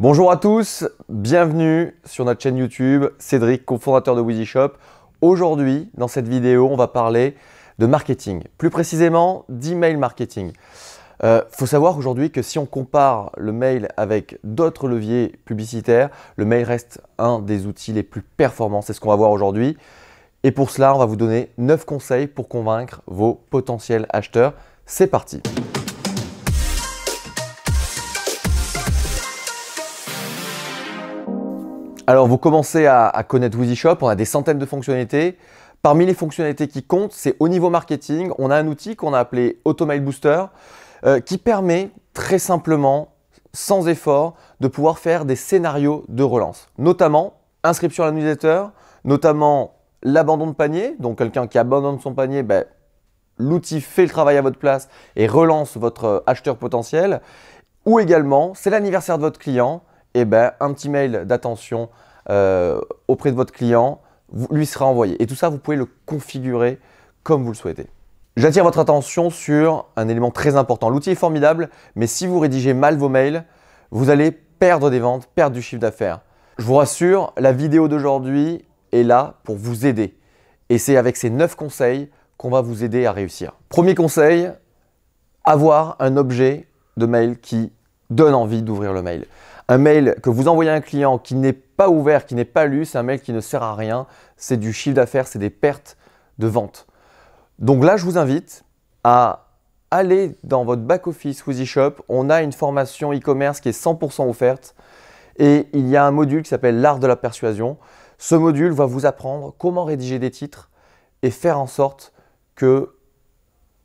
Bonjour à tous, bienvenue sur notre chaîne YouTube, Cédric, cofondateur de Wheezy Aujourd'hui, dans cette vidéo, on va parler de marketing, plus précisément d'email marketing. Il euh, faut savoir aujourd'hui que si on compare le mail avec d'autres leviers publicitaires, le mail reste un des outils les plus performants, c'est ce qu'on va voir aujourd'hui. Et pour cela, on va vous donner 9 conseils pour convaincre vos potentiels acheteurs. C'est parti! Alors, vous commencez à, connaître Woozy Shop. On a des centaines de fonctionnalités. Parmi les fonctionnalités qui comptent, c'est au niveau marketing, on a un outil qu'on a appelé Automail Booster euh, qui permet très simplement, sans effort, de pouvoir faire des scénarios de relance. Notamment inscription à la newsletter, notamment l'abandon de panier. Donc quelqu'un qui abandonne son panier, ben, l'outil fait le travail à votre place et relance votre euh, acheteur potentiel. Ou également, c'est l'anniversaire de votre client, eh ben, un petit mail d'attention euh, auprès de votre client lui sera envoyé. Et tout ça, vous pouvez le configurer comme vous le souhaitez. J'attire votre attention sur un élément très important. L'outil est formidable, mais si vous rédigez mal vos mails, vous allez perdre des ventes, perdre du chiffre d'affaires. Je vous rassure, la vidéo d'aujourd'hui est là pour vous aider. Et c'est avec ces 9 conseils qu'on va vous aider à réussir. Premier conseil, avoir un objet de mail qui donne envie d'ouvrir le mail. Un mail que vous envoyez à un client qui n'est pas ouvert, qui n'est pas lu, c'est un mail qui ne sert à rien. C'est du chiffre d'affaires, c'est des pertes de vente. Donc là, je vous invite à aller dans votre back-office Shop. On a une formation e-commerce qui est 100% offerte. Et il y a un module qui s'appelle l'art de la persuasion. Ce module va vous apprendre comment rédiger des titres et faire en sorte que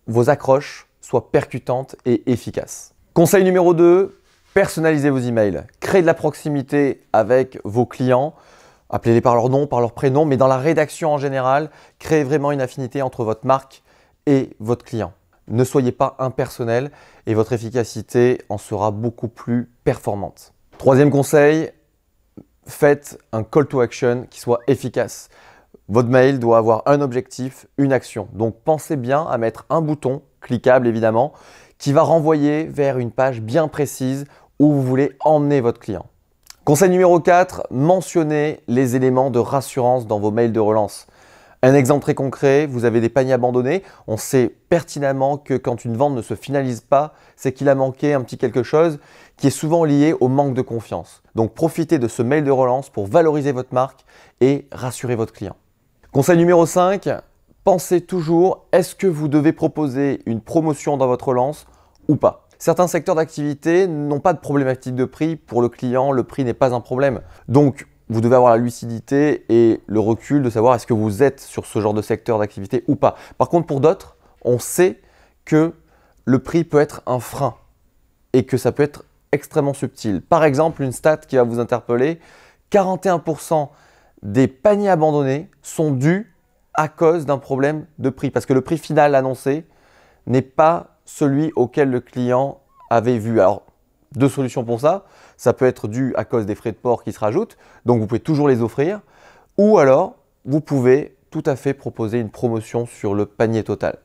vos accroches soient percutantes et efficaces. Conseil numéro 2, Personnalisez vos emails, créez de la proximité avec vos clients, appelez-les par leur nom, par leur prénom, mais dans la rédaction en général, créez vraiment une affinité entre votre marque et votre client. Ne soyez pas impersonnel et votre efficacité en sera beaucoup plus performante. Troisième conseil, faites un call to action qui soit efficace. Votre mail doit avoir un objectif, une action. Donc pensez bien à mettre un bouton, cliquable évidemment, qui va renvoyer vers une page bien précise où vous voulez emmener votre client. Conseil numéro 4, mentionnez les éléments de rassurance dans vos mails de relance. Un exemple très concret, vous avez des paniers abandonnés, on sait pertinemment que quand une vente ne se finalise pas, c'est qu'il a manqué un petit quelque chose qui est souvent lié au manque de confiance. Donc profitez de ce mail de relance pour valoriser votre marque et rassurer votre client. Conseil numéro 5, pensez toujours, est-ce que vous devez proposer une promotion dans votre relance ou pas Certains secteurs d'activité n'ont pas de problématique de prix. Pour le client, le prix n'est pas un problème. Donc, vous devez avoir la lucidité et le recul de savoir est-ce que vous êtes sur ce genre de secteur d'activité ou pas. Par contre, pour d'autres, on sait que le prix peut être un frein et que ça peut être extrêmement subtil. Par exemple, une stat qui va vous interpeller, 41% des paniers abandonnés sont dus à cause d'un problème de prix, parce que le prix final annoncé n'est pas celui auquel le client avait vu. Alors, deux solutions pour ça. Ça peut être dû à cause des frais de port qui se rajoutent, donc vous pouvez toujours les offrir. Ou alors, vous pouvez tout à fait proposer une promotion sur le panier total.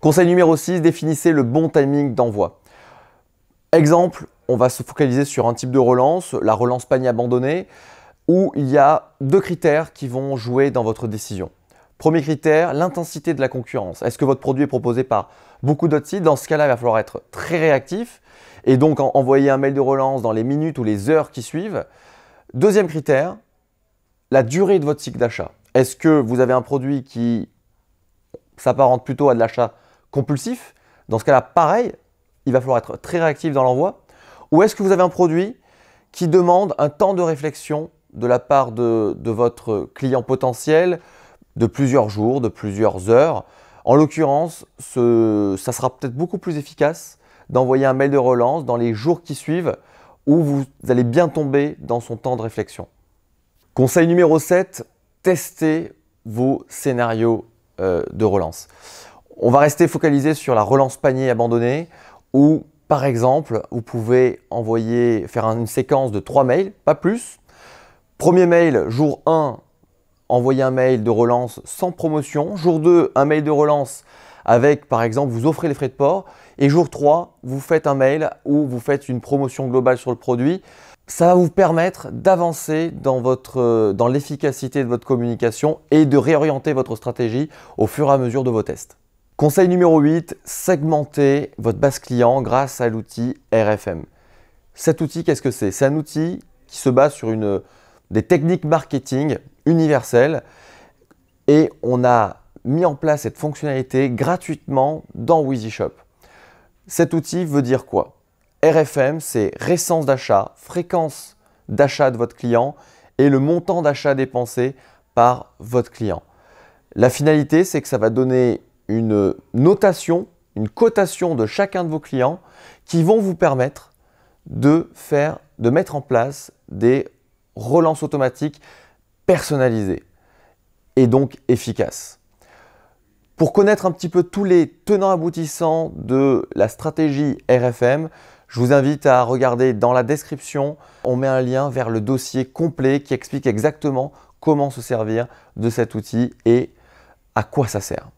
Conseil numéro 6, définissez le bon timing d'envoi. Exemple, on va se focaliser sur un type de relance, la relance panier abandonné, où il y a deux critères qui vont jouer dans votre décision. Premier critère, l'intensité de la concurrence. Est-ce que votre produit est proposé par beaucoup d'autres sites Dans ce cas-là, il va falloir être très réactif et donc envoyer un mail de relance dans les minutes ou les heures qui suivent. Deuxième critère, la durée de votre cycle d'achat. Est-ce que vous avez un produit qui s'apparente plutôt à de l'achat compulsif Dans ce cas-là, pareil, il va falloir être très réactif dans l'envoi. Ou est-ce que vous avez un produit qui demande un temps de réflexion de la part de, de votre client potentiel de plusieurs jours, de plusieurs heures. En l'occurrence, ça sera peut-être beaucoup plus efficace d'envoyer un mail de relance dans les jours qui suivent où vous allez bien tomber dans son temps de réflexion. Conseil numéro 7, testez vos scénarios euh, de relance. On va rester focalisé sur la relance panier abandonnée où par exemple, vous pouvez envoyer faire une séquence de 3 mails, pas plus. Premier mail jour 1 envoyer un mail de relance sans promotion. Jour 2, un mail de relance avec, par exemple, vous offrez les frais de port. Et jour 3, vous faites un mail où vous faites une promotion globale sur le produit. Ça va vous permettre d'avancer dans, votre, euh, dans l'efficacité de votre communication et de réorienter votre stratégie au fur et à mesure de vos tests. Conseil numéro 8, segmenter votre base client grâce à l'outil RFM. Cet outil, qu'est-ce que c'est C'est un outil qui se base sur une, des techniques marketing universelles et on a mis en place cette fonctionnalité gratuitement dans Wheezy Cet outil veut dire quoi RFM, c'est récence d'achat, fréquence d'achat de votre client et le montant d'achat dépensé par votre client. La finalité, c'est que ça va donner une notation, une cotation de chacun de vos clients qui vont vous permettre de faire, de mettre en place des relance automatique, personnalisée et donc efficace. Pour connaître un petit peu tous les tenants aboutissants de la stratégie RFM, je vous invite à regarder dans la description, on met un lien vers le dossier complet qui explique exactement comment se servir de cet outil et à quoi ça sert.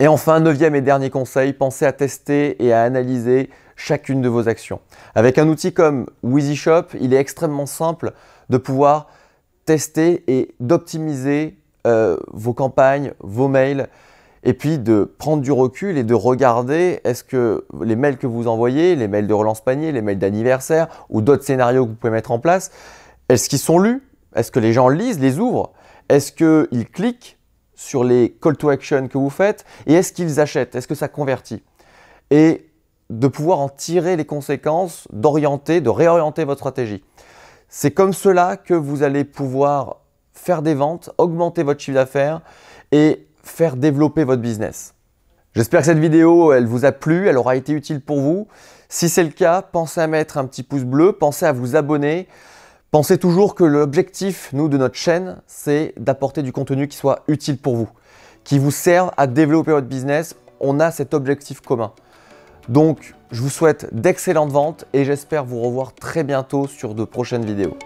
Et enfin, neuvième et dernier conseil, pensez à tester et à analyser chacune de vos actions. Avec un outil comme WheezyShop, il est extrêmement simple de pouvoir tester et d'optimiser euh, vos campagnes, vos mails, et puis de prendre du recul et de regarder est-ce que les mails que vous envoyez, les mails de relance panier, les mails d'anniversaire ou d'autres scénarios que vous pouvez mettre en place, est-ce qu'ils sont lus Est-ce que les gens lisent, les ouvrent Est-ce qu'ils cliquent sur les call to action que vous faites Et est-ce qu'ils achètent Est-ce que ça convertit Et de pouvoir en tirer les conséquences, d'orienter, de réorienter votre stratégie. C'est comme cela que vous allez pouvoir faire des ventes, augmenter votre chiffre d'affaires et faire développer votre business. J'espère que cette vidéo, elle vous a plu, elle aura été utile pour vous. Si c'est le cas, pensez à mettre un petit pouce bleu, pensez à vous abonner. Pensez toujours que l'objectif, nous, de notre chaîne, c'est d'apporter du contenu qui soit utile pour vous, qui vous serve à développer votre business. On a cet objectif commun. Donc, je vous souhaite d'excellentes ventes et j'espère vous revoir très bientôt sur de prochaines vidéos.